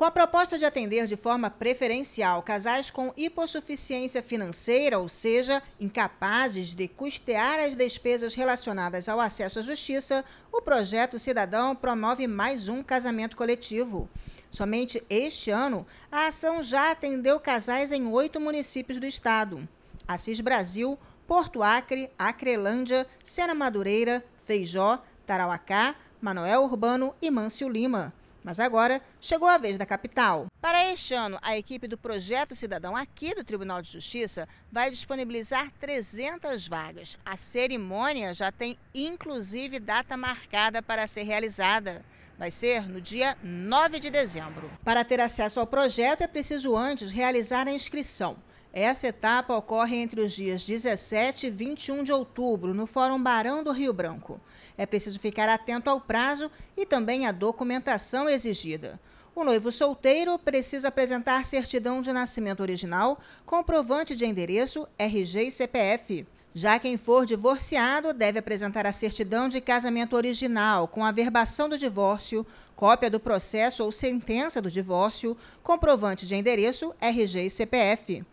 Com a proposta de atender de forma preferencial casais com hipossuficiência financeira, ou seja, incapazes de custear as despesas relacionadas ao acesso à justiça, o projeto Cidadão promove mais um casamento coletivo. Somente este ano, a ação já atendeu casais em oito municípios do estado: Assis Brasil, Porto Acre, Acrelândia, Sena Madureira, Feijó, Tarauacá, Manoel Urbano e Mâncio Lima. Mas agora chegou a vez da capital. Para este ano, a equipe do Projeto Cidadão aqui do Tribunal de Justiça vai disponibilizar 300 vagas. A cerimônia já tem inclusive data marcada para ser realizada. Vai ser no dia 9 de dezembro. Para ter acesso ao projeto, é preciso antes realizar a inscrição. Essa etapa ocorre entre os dias 17 e 21 de outubro, no Fórum Barão do Rio Branco. É preciso ficar atento ao prazo e também à documentação exigida. O noivo solteiro precisa apresentar certidão de nascimento original, comprovante de endereço, RG e CPF. Já quem for divorciado deve apresentar a certidão de casamento original, com a verbação do divórcio, cópia do processo ou sentença do divórcio, comprovante de endereço, RG e CPF.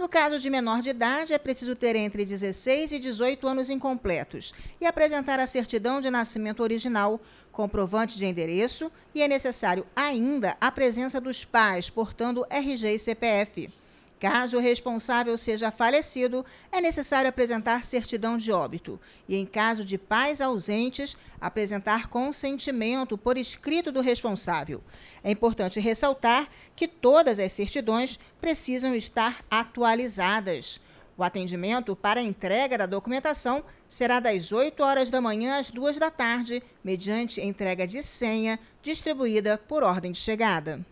No caso de menor de idade, é preciso ter entre 16 e 18 anos incompletos e apresentar a certidão de nascimento original, comprovante de endereço e é necessário ainda a presença dos pais portando RG e CPF. Caso o responsável seja falecido, é necessário apresentar certidão de óbito e, em caso de pais ausentes, apresentar consentimento por escrito do responsável. É importante ressaltar que todas as certidões precisam estar atualizadas. O atendimento para entrega da documentação será das 8 horas da manhã às 2 da tarde, mediante entrega de senha distribuída por ordem de chegada.